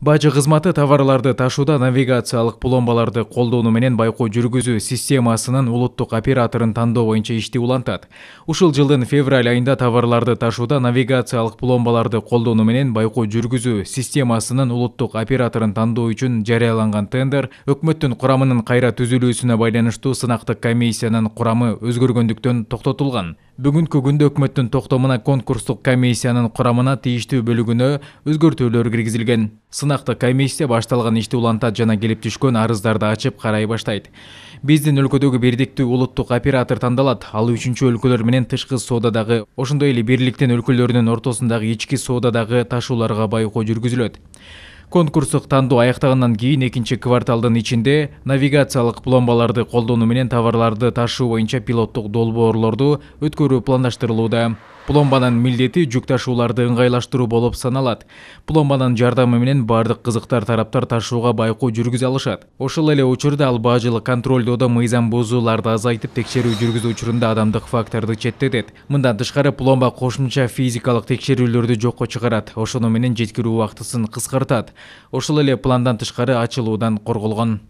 бажы кызматы товарларды ташуда навигациялық пломбаларды колдонуу менен байкоо жүргүзүү системасынын улуттук операторун тандоо боюнча ишти улантат ушул жылдын февраль айында товарларды ташуда навигациялық пломбаларды колдонуу менен байкоо жүргүзүү системасынын улуттук операторун тандоо үчүн жарыяланган тендер өкмөттүн курамынын кайра түзүлүүсүнө байланыштуу сынактык комиссиянын курамы өзгөргөндүктөн токтотулган бүгүнкү күндө өкмөттүн токтомуна конкурстук құрамына курамына тийиштүү бөлүгүнө өзгөртүүлөр кіргізілген. Сынақты комиссия башталған ишти улантат жана келип түшкөн арыздарды ачып қарай баштайт биздин өлкөдөгү бирдиктүү улуттук оператор тандалат ал үчүнчү өлкөлөр менен тышкы соодадагы ошондой эле бирликтин өлкөлөрүнүн ортосундагы ички соодадагы ташууларга байкоо жүргүзүлөт конкурстук танду аяктагандан кейін екінші кварталдың ішінде навигациялық пломбаларды колдонуу менен товарларды ташу боюнча пилоттық долбоорлорду өткөрүү пландаштырылууда пломбанын милдети жүк ташууларды ыңгайлаштыруу болуп саналат пломбанын жардамы менен баардык кызыктар тараптар ташууга байкоо жүргүзө алышат ошол эле учурда ал баажылык контролдоодо мыйзам бузууларды азайтып текшерүү жүргүзүү учурунда адамдык факторду четтетет мындан тышкары пломба кошумча физикалык текшерүүлөрдү жокко чыгарат ошону менен жеткирүү убактысын кыскартат ошол эле пландан тышкары ачылуудан корголгон